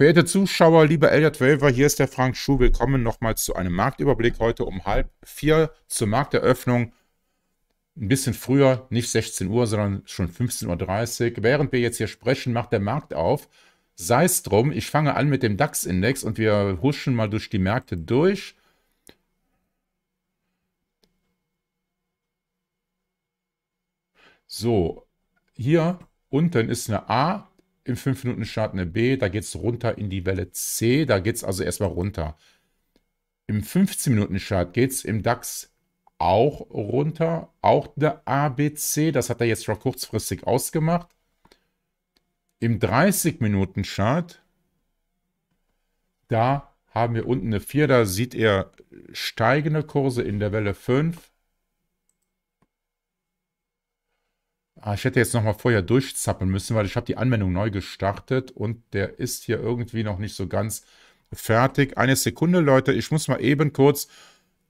Verehrte Zuschauer, lieber Elder Welver, hier ist der Frank Schuh. Willkommen nochmal zu einem Marktüberblick heute um halb vier zur Markteröffnung. Ein bisschen früher, nicht 16 Uhr, sondern schon 15.30 Uhr. Während wir jetzt hier sprechen, macht der Markt auf. Sei es drum, ich fange an mit dem DAX-Index und wir huschen mal durch die Märkte durch. So, hier unten ist eine A im 5 Minuten starten eine B, da geht es runter in die Welle C, da geht es also erstmal runter. Im 15-Minuten-Chart geht es im DAX auch runter, auch der ABC, das hat er jetzt schon kurzfristig ausgemacht. Im 30-Minuten-Chart, da haben wir unten eine 4, da sieht er steigende Kurse in der Welle 5. Ah, ich hätte jetzt nochmal vorher durchzappeln müssen, weil ich habe die Anwendung neu gestartet und der ist hier irgendwie noch nicht so ganz fertig. Eine Sekunde, Leute. Ich muss mal eben kurz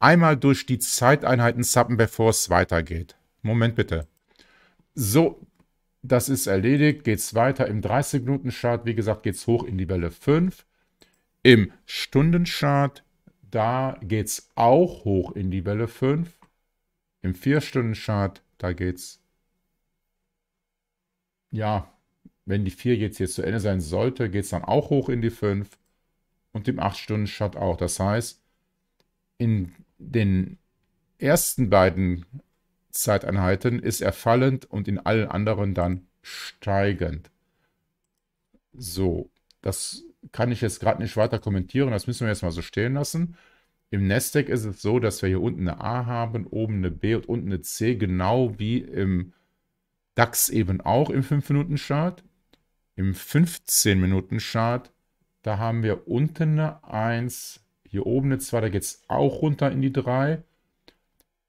einmal durch die Zeiteinheiten zappen, bevor es weitergeht. Moment bitte. So, das ist erledigt. Geht es weiter im 30-Minuten-Chart. Wie gesagt, geht es hoch in die Welle 5. Im Stundenchart, da geht es auch hoch in die Welle 5. Im 4-Stunden-Chart, da geht es hoch ja, wenn die 4 jetzt hier zu Ende sein sollte, geht es dann auch hoch in die 5 und dem 8-Stunden-Shot auch. Das heißt, in den ersten beiden Zeiteinheiten ist er fallend und in allen anderen dann steigend. So, das kann ich jetzt gerade nicht weiter kommentieren, das müssen wir jetzt mal so stehen lassen. Im Nasdaq ist es so, dass wir hier unten eine A haben, oben eine B und unten eine C, genau wie im DAX eben auch im 5-Minuten-Chart. Im 15-Minuten-Chart, da haben wir unten eine 1, hier oben eine 2, da geht es auch runter in die 3.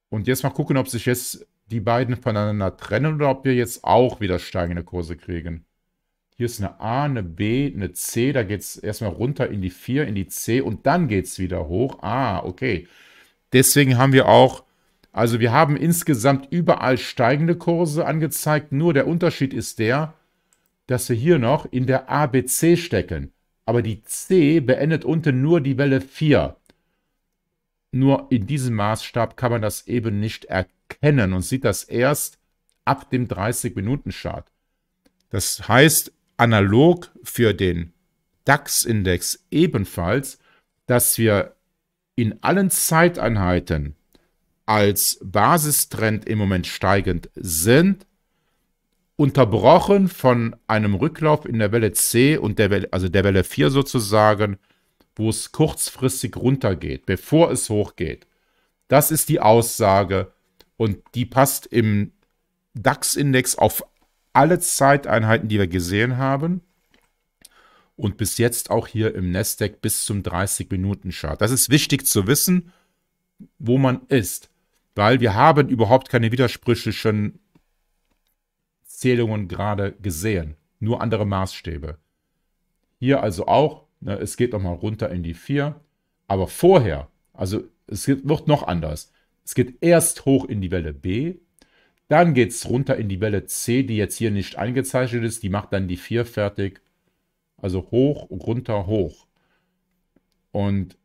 Und jetzt mal gucken, ob sich jetzt die beiden voneinander trennen oder ob wir jetzt auch wieder steigende Kurse kriegen. Hier ist eine A, eine B, eine C, da geht es erstmal runter in die 4, in die C und dann geht es wieder hoch. Ah, okay. Deswegen haben wir auch also wir haben insgesamt überall steigende Kurse angezeigt. Nur der Unterschied ist der, dass wir hier noch in der ABC stecken. Aber die C beendet unten nur die Welle 4. Nur in diesem Maßstab kann man das eben nicht erkennen und sieht das erst ab dem 30-Minuten-Chart. Das heißt, analog für den DAX-Index ebenfalls, dass wir in allen Zeiteinheiten als Basistrend im Moment steigend sind, unterbrochen von einem Rücklauf in der Welle C und der Welle, also der Welle 4 sozusagen, wo es kurzfristig runtergeht, bevor es hochgeht. Das ist die Aussage und die passt im DAX-Index auf alle Zeiteinheiten, die wir gesehen haben und bis jetzt auch hier im Nasdaq bis zum 30-Minuten-Chart. Das ist wichtig zu wissen, wo man ist weil wir haben überhaupt keine widersprüchlichen Zählungen gerade gesehen, nur andere Maßstäbe. Hier also auch, ne, es geht nochmal runter in die 4, aber vorher, also es wird noch anders. Es geht erst hoch in die Welle B, dann geht es runter in die Welle C, die jetzt hier nicht eingezeichnet ist, die macht dann die 4 fertig. Also hoch, runter, hoch. Und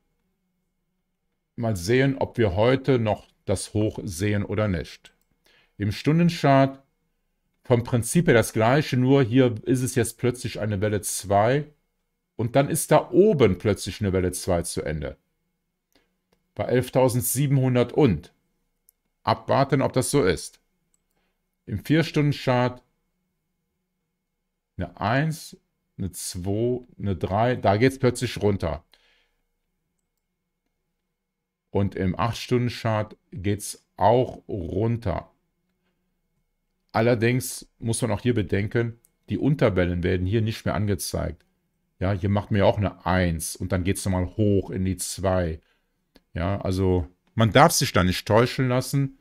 mal sehen, ob wir heute noch das hoch sehen oder nicht. Im Stundenchart vom Prinzip her das gleiche, nur hier ist es jetzt plötzlich eine Welle 2 und dann ist da oben plötzlich eine Welle 2 zu Ende. Bei 11.700 und. Abwarten, ob das so ist. Im 4-Stunden-Chart eine 1, eine 2, eine 3, da geht es plötzlich runter. Und im 8-Stunden-Chart geht es auch runter. Allerdings muss man auch hier bedenken, die Unterwellen werden hier nicht mehr angezeigt. Ja, hier macht man ja auch eine 1 und dann geht es nochmal hoch in die 2. Ja, also man darf sich da nicht täuschen lassen.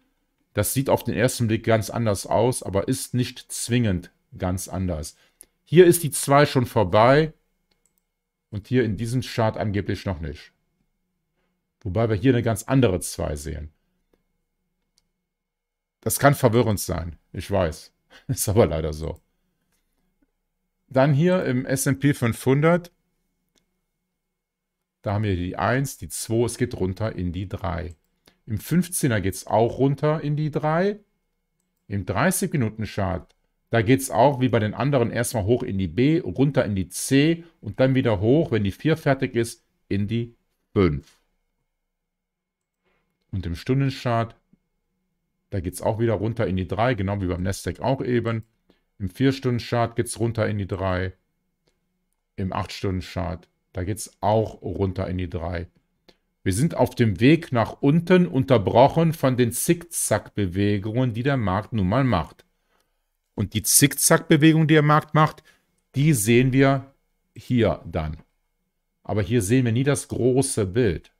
Das sieht auf den ersten Blick ganz anders aus, aber ist nicht zwingend ganz anders. Hier ist die 2 schon vorbei und hier in diesem Chart angeblich noch nicht. Wobei wir hier eine ganz andere 2 sehen. Das kann verwirrend sein, ich weiß. Ist aber leider so. Dann hier im S&P 500, da haben wir die 1, die 2, es geht runter in die 3. Im 15er geht es auch runter in die 3. Im 30-Minuten-Chart, da geht es auch wie bei den anderen erstmal hoch in die B, runter in die C und dann wieder hoch, wenn die 4 fertig ist, in die 5 und im Stundenchart, da geht es auch wieder runter in die 3, genau wie beim Nasdaq auch eben. Im 4-Stunden-Chart geht es runter in die 3. Im 8-Stunden-Chart, da geht es auch runter in die 3. Wir sind auf dem Weg nach unten unterbrochen von den Zickzack-Bewegungen, die der Markt nun mal macht. Und die Zickzack-Bewegung, die der Markt macht, die sehen wir hier dann. Aber hier sehen wir nie das große Bild.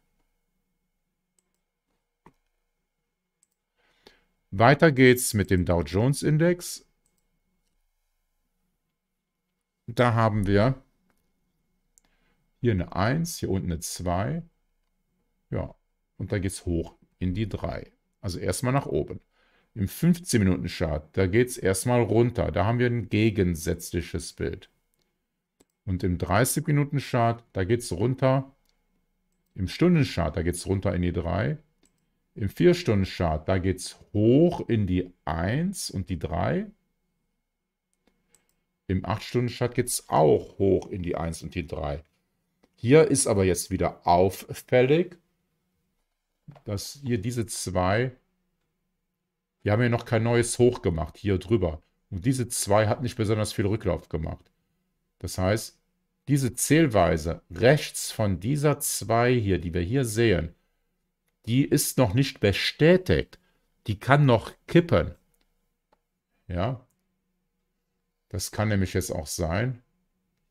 Weiter geht's mit dem Dow Jones Index. Da haben wir hier eine 1, hier unten eine 2. Ja, und da geht's hoch in die 3. Also erstmal nach oben. Im 15-Minuten-Chart, da geht's erstmal runter. Da haben wir ein gegensätzliches Bild. Und im 30-Minuten-Chart, da geht's runter. Im Stundenchart, da geht's runter in die 3. Im 4-Stunden-Chart, da geht es hoch in die 1 und die 3. Im 8-Stunden-Chart geht es auch hoch in die 1 und die 3. Hier ist aber jetzt wieder auffällig, dass hier diese zwei, wir haben ja noch kein neues Hoch gemacht, hier drüber. Und diese zwei hat nicht besonders viel Rücklauf gemacht. Das heißt, diese Zählweise rechts von dieser zwei hier, die wir hier sehen, die ist noch nicht bestätigt. Die kann noch kippen. Ja. Das kann nämlich jetzt auch sein.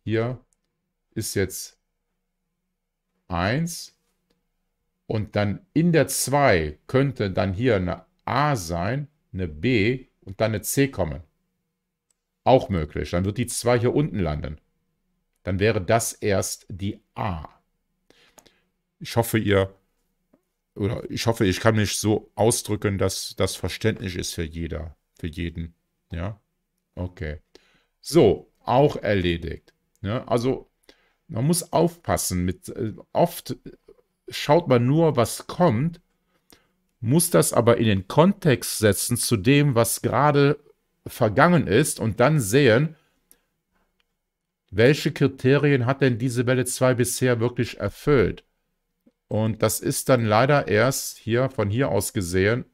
Hier ist jetzt 1 und dann in der 2 könnte dann hier eine A sein, eine B und dann eine C kommen. Auch möglich. Dann wird die 2 hier unten landen. Dann wäre das erst die A. Ich hoffe, ihr oder ich hoffe, ich kann mich so ausdrücken, dass das verständlich ist für jeder, für jeden. Ja, okay. So, auch erledigt. Ja, ne? also man muss aufpassen. Mit, äh, oft schaut man nur, was kommt, muss das aber in den Kontext setzen zu dem, was gerade vergangen ist und dann sehen, welche Kriterien hat denn diese Welle 2 bisher wirklich erfüllt? Und das ist dann leider erst hier von hier aus gesehen.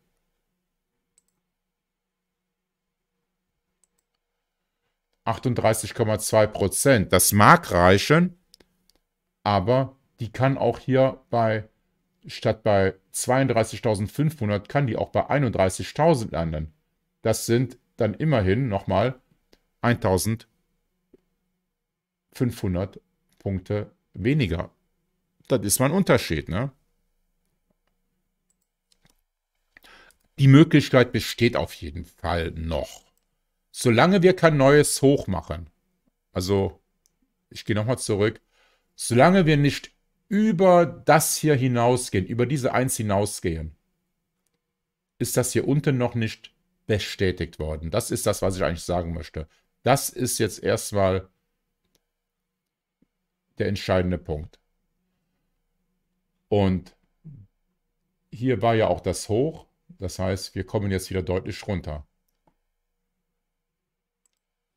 Prozent. Das mag reichen, aber die kann auch hier bei, statt bei 32.500, kann die auch bei 31.000 landen. Das sind dann immerhin nochmal 1.500 Punkte weniger das ist mal ein Unterschied, ne? Die Möglichkeit besteht auf jeden Fall noch. Solange wir kein neues Hoch machen, also ich gehe nochmal zurück, solange wir nicht über das hier hinausgehen, über diese 1 hinausgehen, ist das hier unten noch nicht bestätigt worden. Das ist das, was ich eigentlich sagen möchte. Das ist jetzt erstmal der entscheidende Punkt. Und hier war ja auch das Hoch. Das heißt, wir kommen jetzt wieder deutlich runter.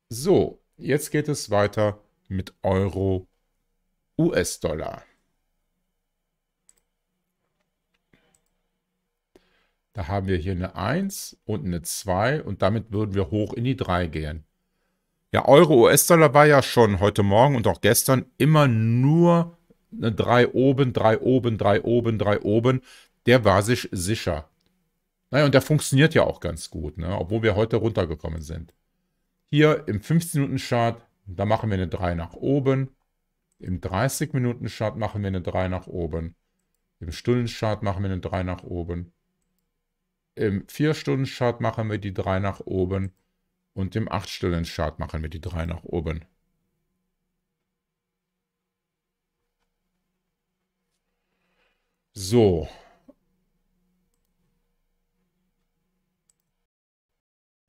So, jetzt geht es weiter mit Euro, US-Dollar. Da haben wir hier eine 1 und eine 2 und damit würden wir hoch in die 3 gehen. Ja, Euro, US-Dollar war ja schon heute Morgen und auch gestern immer nur Ne, drei oben, drei oben, drei oben, drei oben, der war sich sicher. Naja, und der funktioniert ja auch ganz gut, ne? obwohl wir heute runtergekommen sind. Hier im 15-Minuten-Chart, da machen wir eine 3 nach oben. Im 30-Minuten-Chart machen wir eine 3 nach oben. Im Stunden-Chart machen wir eine 3 nach oben. Im 4-Stunden-Chart machen wir die 3 nach oben. Und im 8-Stunden-Chart machen wir die 3 nach oben. So.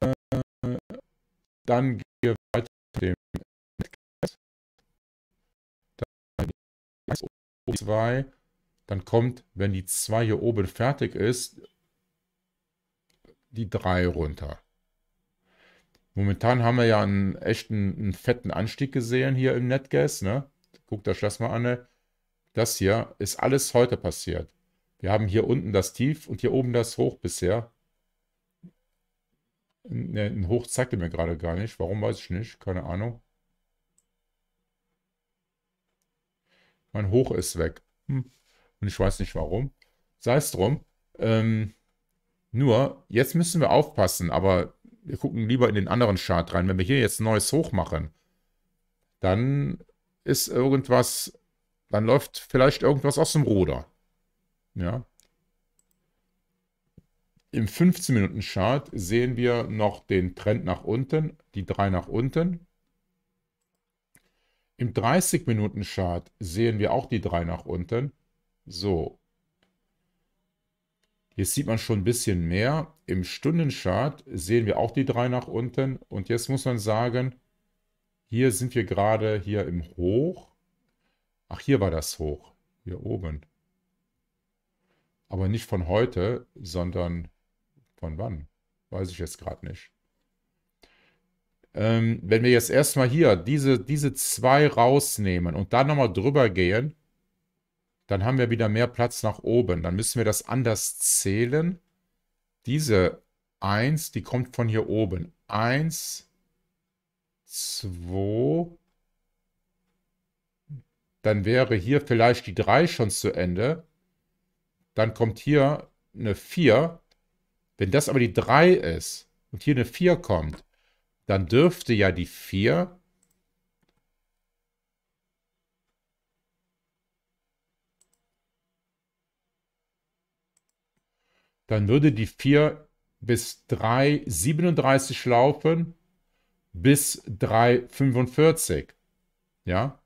Äh, dann gehen wir weiter mit dem Netcast. Dann 1 Dann kommt, wenn die 2 hier oben fertig ist, die 3 runter. Momentan haben wir ja einen echten einen fetten Anstieg gesehen hier im Netgas. Ne? Guckt euch das mal an. Ne? Das hier ist alles heute passiert. Wir haben hier unten das Tief und hier oben das Hoch bisher. Ein Hoch zeigt er mir gerade gar nicht. Warum weiß ich nicht. Keine Ahnung. Mein Hoch ist weg. Hm. Und ich weiß nicht warum. Sei es drum. Ähm, nur, jetzt müssen wir aufpassen, aber wir gucken lieber in den anderen Chart rein. Wenn wir hier jetzt ein neues Hoch machen, dann ist irgendwas dann läuft vielleicht irgendwas aus dem Ruder. Ja. Im 15-Minuten-Chart sehen wir noch den Trend nach unten, die 3 nach unten. Im 30-Minuten-Chart sehen wir auch die 3 nach unten. So. Jetzt sieht man schon ein bisschen mehr. Im Stundenchart sehen wir auch die 3 nach unten. Und jetzt muss man sagen, hier sind wir gerade hier im Hoch. Ach, hier war das hoch. Hier oben. Aber nicht von heute, sondern von wann? Weiß ich jetzt gerade nicht. Ähm, wenn wir jetzt erstmal hier diese, diese zwei rausnehmen und dann nochmal drüber gehen, dann haben wir wieder mehr Platz nach oben. Dann müssen wir das anders zählen. Diese 1, die kommt von hier oben. 1, 2, dann wäre hier vielleicht die 3 schon zu Ende. Dann kommt hier eine 4. Wenn das aber die 3 ist und hier eine 4 kommt, dann dürfte ja die 4 dann würde die 4 bis 3 37 laufen bis 3 45. Ja?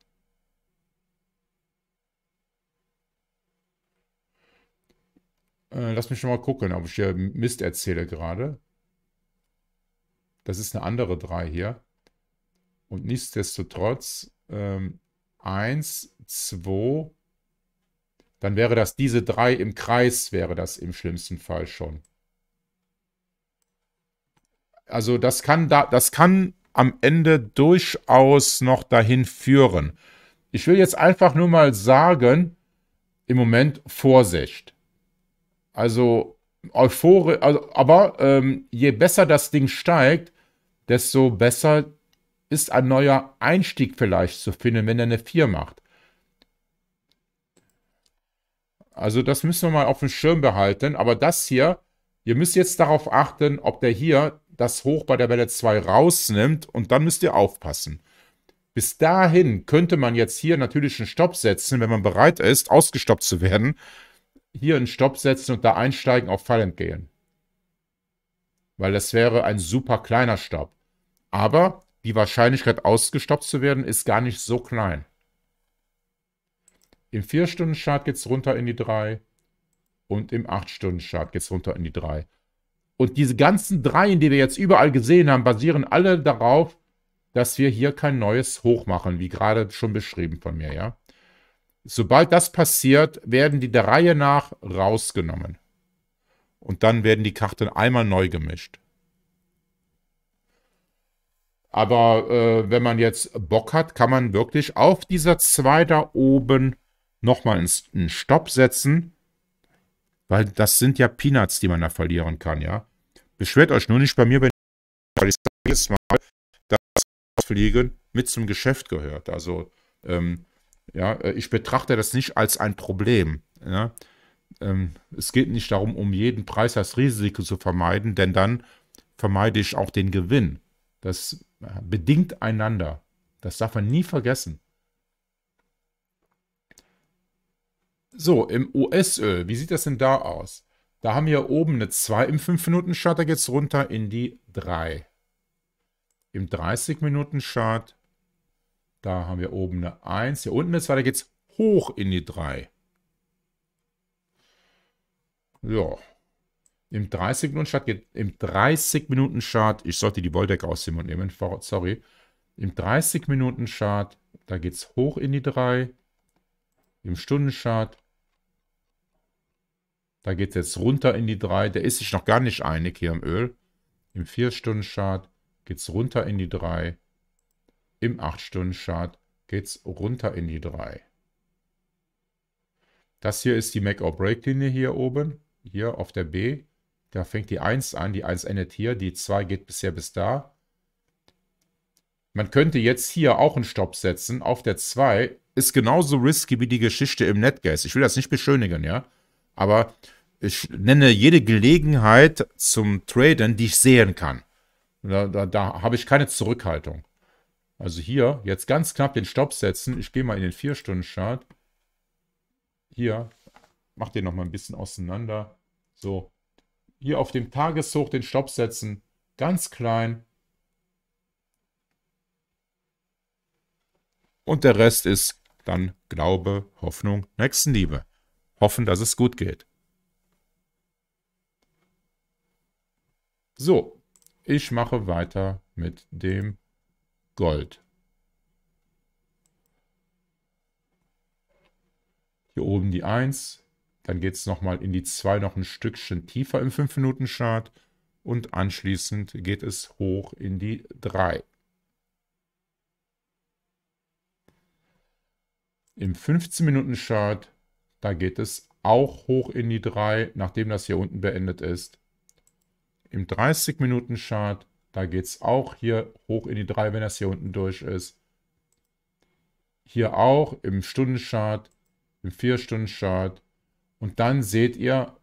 Äh, lass mich schon mal gucken, ob ich hier Mist erzähle gerade. Das ist eine andere 3 hier. Und nichtsdestotrotz, 1, ähm, 2, dann wäre das diese 3 im Kreis, wäre das im schlimmsten Fall schon. Also das kann, da, das kann am Ende durchaus noch dahin führen. Ich will jetzt einfach nur mal sagen, im Moment Vorsicht. Also euphorisch, also, aber ähm, je besser das Ding steigt, desto besser ist ein neuer Einstieg vielleicht zu finden, wenn er eine 4 macht. Also das müssen wir mal auf dem Schirm behalten. Aber das hier, ihr müsst jetzt darauf achten, ob der hier das Hoch bei der Welle 2 rausnimmt und dann müsst ihr aufpassen. Bis dahin könnte man jetzt hier natürlich einen Stopp setzen, wenn man bereit ist, ausgestoppt zu werden hier einen Stopp setzen und da einsteigen auf Fallend gehen. Weil das wäre ein super kleiner Stopp. Aber die Wahrscheinlichkeit, ausgestoppt zu werden, ist gar nicht so klein. Im 4-Stunden-Chart geht es runter in die 3 und im 8-Stunden-Chart geht es runter in die 3. Und diese ganzen Dreien, die wir jetzt überall gesehen haben, basieren alle darauf, dass wir hier kein neues Hoch machen, wie gerade schon beschrieben von mir, ja. Sobald das passiert, werden die der Reihe nach rausgenommen. Und dann werden die Karten einmal neu gemischt. Aber äh, wenn man jetzt Bock hat, kann man wirklich auf dieser 2 da oben nochmal einen Stopp setzen. Weil das sind ja Peanuts, die man da verlieren kann, ja. Beschwert euch nur nicht bei mir, wenn ich jedes Mal das Fliegen mit zum Geschäft gehört. Also ähm, ja, äh, ich betrachte das nicht als ein Problem. Ja. Ähm, es geht nicht darum, um jeden Preis das Risiko zu vermeiden, denn dann vermeide ich auch den Gewinn. Das äh, bedingt einander. Das darf man nie vergessen. So, im US-Öl, wie sieht das denn da aus? Da haben wir oben eine 2 im 5-Minuten-Chart, da geht es runter in die 3. Im 30-Minuten-Chart da haben wir oben eine 1. Hier unten ist weiter geht es hoch in die 3. Ja. Im 30 Minuten Chart geht im 30 Minuten Chart, ich sollte die Wolldecke aus dem Mund nehmen, sorry. Im 30 Minuten Chart, da es hoch in die 3. Im Stundenchart da geht es jetzt runter in die 3. Der ist sich noch gar nicht einig hier im Öl. Im 4-Stunden-Chart geht es runter in die 3 im 8-Stunden-Chart geht es runter in die 3. Das hier ist die Make-or-Break-Linie hier oben, hier auf der B. Da fängt die 1 an, die 1 endet hier, die 2 geht bisher bis da. Man könnte jetzt hier auch einen Stopp setzen auf der 2. Ist genauso risky wie die Geschichte im NetGas. Ich will das nicht beschönigen, ja. Aber ich nenne jede Gelegenheit zum Traden, die ich sehen kann. Da, da, da habe ich keine Zurückhaltung. Also hier, jetzt ganz knapp den Stopp setzen. Ich gehe mal in den 4-Stunden-Chart. Hier, mach den nochmal ein bisschen auseinander. So, hier auf dem Tageshoch den Stopp setzen. Ganz klein. Und der Rest ist dann Glaube, Hoffnung, Nächstenliebe. Hoffen, dass es gut geht. So, ich mache weiter mit dem Gold. Hier oben die 1, dann geht es nochmal in die 2 noch ein Stückchen tiefer im 5-Minuten-Chart und anschließend geht es hoch in die 3. Im 15-Minuten-Chart, da geht es auch hoch in die 3, nachdem das hier unten beendet ist. Im 30-Minuten-Chart da geht es auch hier hoch in die 3, wenn das hier unten durch ist. Hier auch im Stundenchart, im 4-Stunden-Chart. Und dann seht ihr,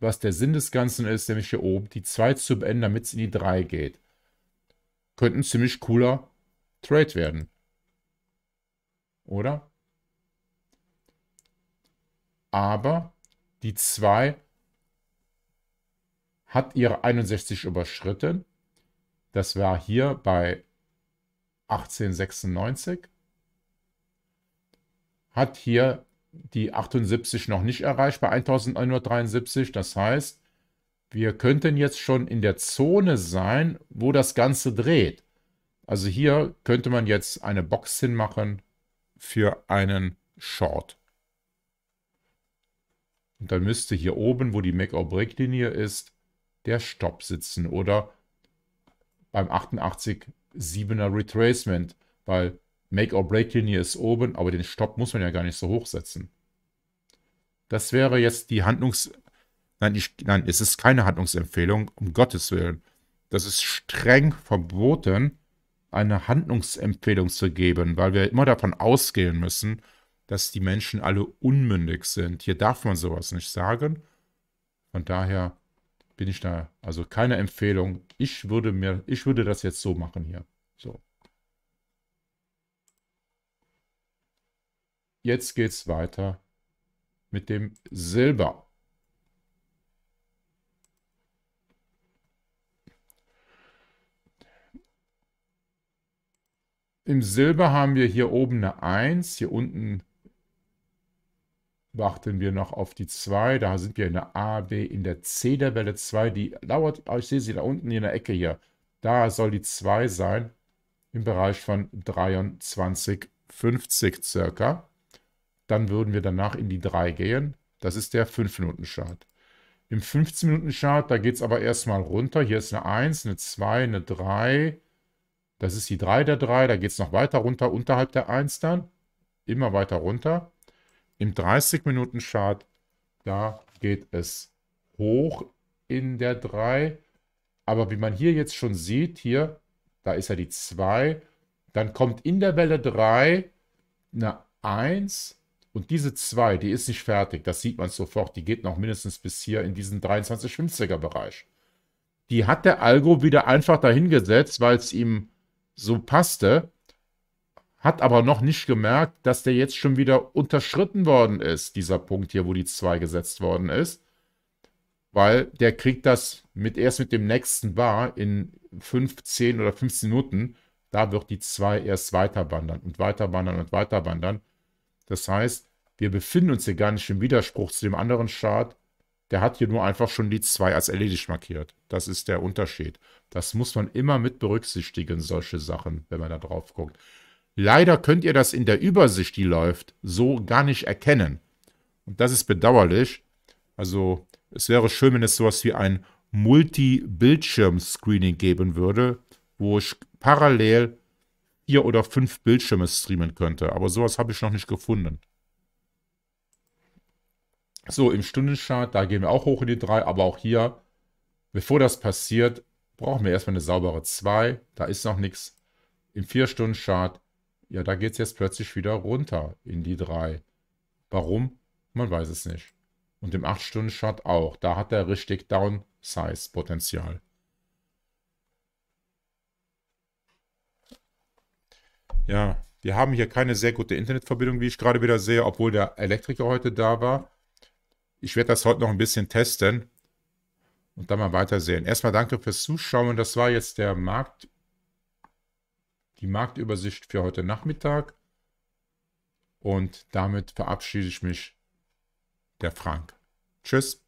was der Sinn des Ganzen ist, nämlich hier oben die 2 zu beenden, damit es in die 3 geht. Könnte ein ziemlich cooler Trade werden. Oder? Aber die 2 hat ihre 61 überschritten das war hier bei 1896. Hat hier die 78 noch nicht erreicht bei 1173. Das heißt, wir könnten jetzt schon in der Zone sein, wo das Ganze dreht. Also hier könnte man jetzt eine Box hinmachen für einen Short. Und dann müsste hier oben, wo die Make-or-Break-Linie ist, der Stopp sitzen oder beim 88-7er Retracement, weil Make-or-Break-Linie ist oben, aber den Stopp muss man ja gar nicht so hoch setzen. Das wäre jetzt die Handlungs... Nein, ich, nein, es ist keine Handlungsempfehlung, um Gottes Willen. Das ist streng verboten, eine Handlungsempfehlung zu geben, weil wir immer davon ausgehen müssen, dass die Menschen alle unmündig sind. Hier darf man sowas nicht sagen. Von daher bin ich da. Also keine Empfehlung. Ich würde mir, ich würde das jetzt so machen hier. So. Jetzt geht's weiter mit dem Silber. Im Silber haben wir hier oben eine 1, hier unten warten wir noch auf die 2. Da sind wir in der A, B, in der c der Welle 2. Die lauert, ah, ich sehe sie da unten in der Ecke hier. Da soll die 2 sein, im Bereich von 23,50 circa. Dann würden wir danach in die 3 gehen. Das ist der 5-Minuten-Chart. Im 15-Minuten-Chart, da geht es aber erstmal runter. Hier ist eine 1, eine 2, eine 3. Das ist die 3 der 3. Da geht es noch weiter runter, unterhalb der 1 dann. Immer weiter runter. Im 30-Minuten-Chart, da geht es hoch in der 3. Aber wie man hier jetzt schon sieht, hier, da ist ja die 2. Dann kommt in der Welle 3 eine 1. Und diese 2, die ist nicht fertig. Das sieht man sofort. Die geht noch mindestens bis hier in diesen 23,50er Bereich. Die hat der Algo wieder einfach dahingesetzt, weil es ihm so passte hat aber noch nicht gemerkt, dass der jetzt schon wieder unterschritten worden ist, dieser Punkt hier, wo die 2 gesetzt worden ist. Weil der kriegt das mit erst mit dem nächsten Bar in 5, 10 oder 15 Minuten. Da wird die 2 erst weiter wandern und weiter wandern und weiter wandern. Das heißt, wir befinden uns hier gar nicht im Widerspruch zu dem anderen Chart. Der hat hier nur einfach schon die 2 als erledigt markiert. Das ist der Unterschied. Das muss man immer mit berücksichtigen, solche Sachen, wenn man da drauf guckt. Leider könnt ihr das in der Übersicht, die läuft, so gar nicht erkennen. Und das ist bedauerlich. Also es wäre schön, wenn es sowas wie ein Multi-Bildschirm-Screening geben würde, wo ich parallel vier oder fünf Bildschirme streamen könnte. Aber sowas habe ich noch nicht gefunden. So, im Stundenchart, da gehen wir auch hoch in die 3, aber auch hier, bevor das passiert, brauchen wir erstmal eine saubere 2. Da ist noch nichts. Im 4-Stunden-Chart ja, da geht es jetzt plötzlich wieder runter in die 3. Warum? Man weiß es nicht. Und im 8-Stunden-Shot auch. Da hat er richtig Downsize-Potenzial. Ja, wir haben hier keine sehr gute Internetverbindung, wie ich gerade wieder sehe, obwohl der Elektriker heute da war. Ich werde das heute noch ein bisschen testen und dann mal weitersehen. Erstmal danke fürs Zuschauen. Das war jetzt der Markt die Marktübersicht für heute Nachmittag. Und damit verabschiede ich mich, der Frank. Tschüss.